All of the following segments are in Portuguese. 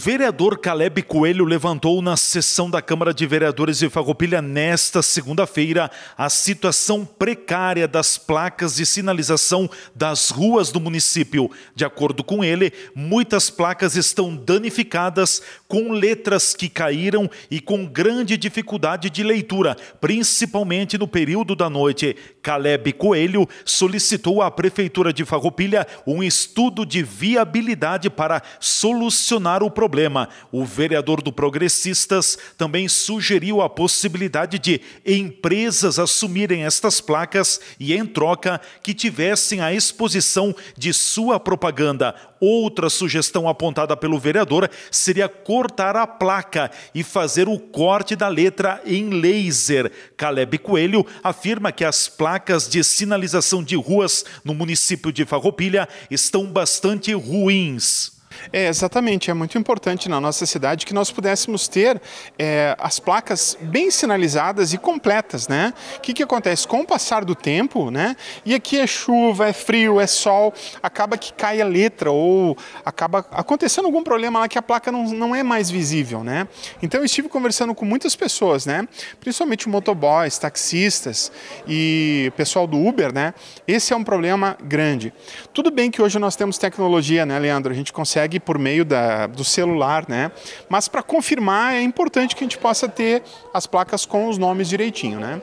vereador Caleb Coelho levantou na sessão da Câmara de Vereadores de Fagopilha nesta segunda-feira a situação precária das placas de sinalização das ruas do município. De acordo com ele, muitas placas estão danificadas com letras que caíram e com grande dificuldade de leitura, principalmente no período da noite. Caleb Coelho solicitou à Prefeitura de Farroupilha um estudo de viabilidade para solucionar o problema. O vereador do Progressistas também sugeriu a possibilidade de empresas assumirem estas placas e, em troca, que tivessem a exposição de sua propaganda. Outra sugestão apontada pelo vereador seria cortar a placa e fazer o corte da letra em laser. Caleb Coelho afirma que as placas de sinalização de ruas no município de Farroupilha estão bastante ruins. É, exatamente, é muito importante na nossa cidade que nós pudéssemos ter é, as placas bem sinalizadas e completas, né? O que, que acontece? Com o passar do tempo, né? E aqui é chuva, é frio, é sol, acaba que cai a letra ou acaba acontecendo algum problema lá que a placa não, não é mais visível, né? Então eu estive conversando com muitas pessoas, né? Principalmente motoboys, taxistas e pessoal do Uber, né? Esse é um problema grande. Tudo bem que hoje nós temos tecnologia, né, Leandro? A gente consegue consegue por meio da, do celular, né? Mas para confirmar é importante que a gente possa ter as placas com os nomes direitinho, né?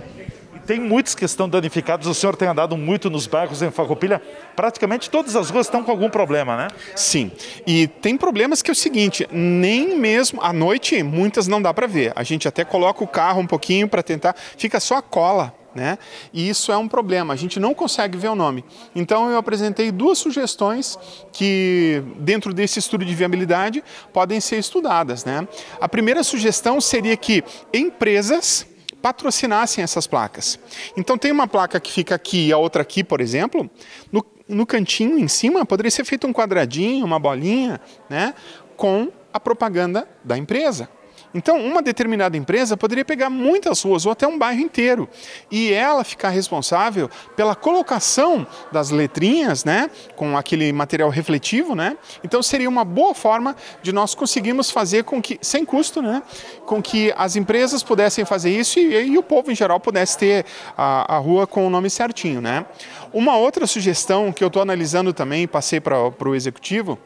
tem muitos que estão danificados. O senhor tem andado muito nos bairros em Farroupilha. Praticamente todas as ruas estão com algum problema, né? Sim. E tem problemas que é o seguinte, nem mesmo à noite muitas não dá para ver. A gente até coloca o carro um pouquinho para tentar, fica só a cola né? E isso é um problema, a gente não consegue ver o nome. Então eu apresentei duas sugestões que, dentro desse estudo de viabilidade, podem ser estudadas. Né? A primeira sugestão seria que empresas patrocinassem essas placas. Então tem uma placa que fica aqui e a outra aqui, por exemplo. No, no cantinho em cima poderia ser feito um quadradinho, uma bolinha, né? com a propaganda da empresa. Então, uma determinada empresa poderia pegar muitas ruas ou até um bairro inteiro e ela ficar responsável pela colocação das letrinhas, né, com aquele material refletivo, né? Então, seria uma boa forma de nós conseguirmos fazer com que sem custo, né, com que as empresas pudessem fazer isso e, e o povo em geral pudesse ter a, a rua com o nome certinho, né? Uma outra sugestão que eu estou analisando também, passei para o executivo,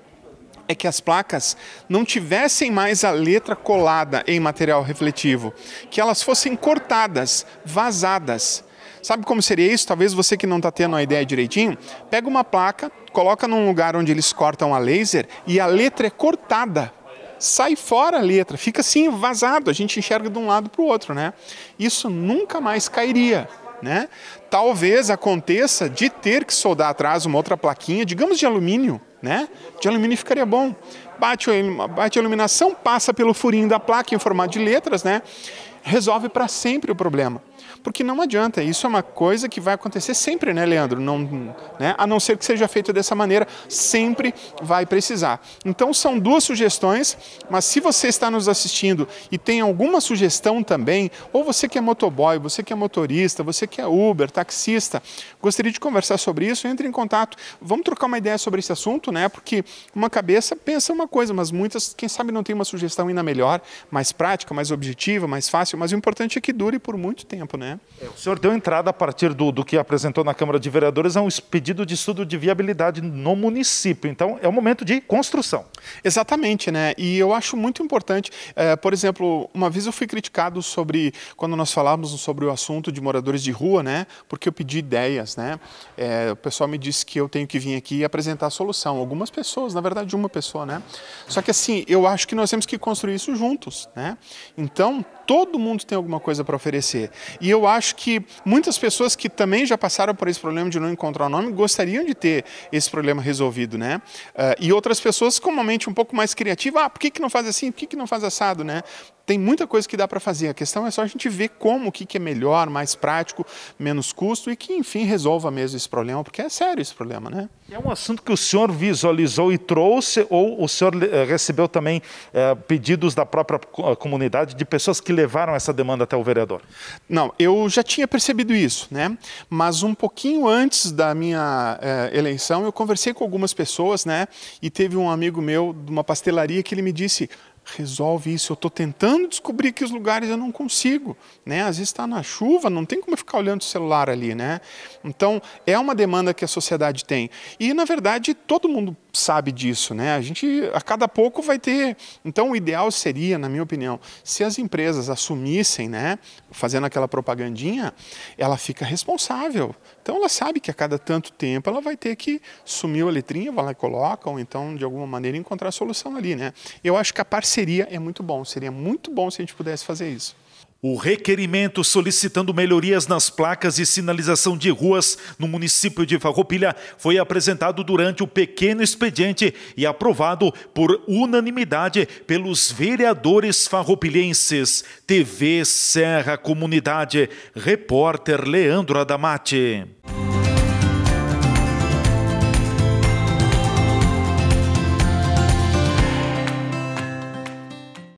é que as placas não tivessem mais a letra colada em material refletivo, que elas fossem cortadas, vazadas. Sabe como seria isso? Talvez você que não está tendo a ideia direitinho, pega uma placa, coloca num lugar onde eles cortam a laser e a letra é cortada. Sai fora a letra, fica assim vazado, a gente enxerga de um lado para o outro, né? Isso nunca mais cairia. Né? Talvez aconteça de ter que soldar atrás uma outra plaquinha, digamos de alumínio, né? De alumínio ficaria bom. Bate, bate a iluminação, passa pelo furinho da placa em formato de letras, né? Resolve para sempre o problema. Porque não adianta, isso é uma coisa que vai acontecer sempre, né, Leandro? Não, né? A não ser que seja feito dessa maneira, sempre vai precisar. Então são duas sugestões, mas se você está nos assistindo e tem alguma sugestão também, ou você que é motoboy, você que é motorista, você que é Uber, taxista, gostaria de conversar sobre isso, entre em contato, vamos trocar uma ideia sobre esse assunto, né? Porque uma cabeça pensa uma coisa, mas muitas, quem sabe não tem uma sugestão ainda melhor, mais prática, mais objetiva, mais fácil, mas o importante é que dure por muito tempo tempo, né? É, o senhor deu entrada a partir do, do que apresentou na Câmara de Vereadores a é um pedido de estudo de viabilidade no município. Então, é um momento de construção. Exatamente, né? E eu acho muito importante, é, por exemplo, uma vez eu fui criticado sobre, quando nós falávamos sobre o assunto de moradores de rua, né? Porque eu pedi ideias, né? É, o pessoal me disse que eu tenho que vir aqui e apresentar a solução. Algumas pessoas, na verdade, uma pessoa, né? Só que assim, eu acho que nós temos que construir isso juntos, né? Então, todo mundo tem alguma coisa para oferecer. E eu acho que muitas pessoas que também já passaram por esse problema de não encontrar o nome gostariam de ter esse problema resolvido, né? Uh, e outras pessoas com uma mente um pouco mais criativa, ah, por que, que não faz assim, por que, que não faz assado, né? Tem muita coisa que dá para fazer. A questão é só a gente ver como, o que, que é melhor, mais prático, menos custo e que, enfim, resolva mesmo esse problema, porque é sério esse problema, né? É um assunto que o senhor visualizou e trouxe, ou o senhor eh, recebeu também é, pedidos da própria eh, comunidade de pessoas que levaram essa demanda até o vereador? Não, eu já tinha percebido isso, né? Mas um pouquinho antes da minha é, eleição, eu conversei com algumas pessoas, né? E teve um amigo meu de uma pastelaria que ele me disse: resolve isso. Eu estou tentando descobrir que os lugares eu não consigo, né? Às vezes está na chuva, não tem como ficar olhando o celular ali, né? Então é uma demanda que a sociedade tem e na verdade todo mundo sabe disso, né? A gente a cada pouco vai ter. Então o ideal seria, na minha opinião, se as empresas assumissem, né, fazendo aquela propagandinha, ela fica responsável. Então ela sabe que a cada tanto tempo ela vai ter que sumir a letrinha, vai lá e coloca, ou então de alguma maneira encontrar a solução ali, né? Eu acho que a parceria é muito bom, seria muito bom se a gente pudesse fazer isso. O requerimento solicitando melhorias nas placas e sinalização de ruas no município de Farroupilha foi apresentado durante o pequeno expediente e aprovado por unanimidade pelos vereadores farroupilhenses. TV Serra Comunidade, repórter Leandro Adamati.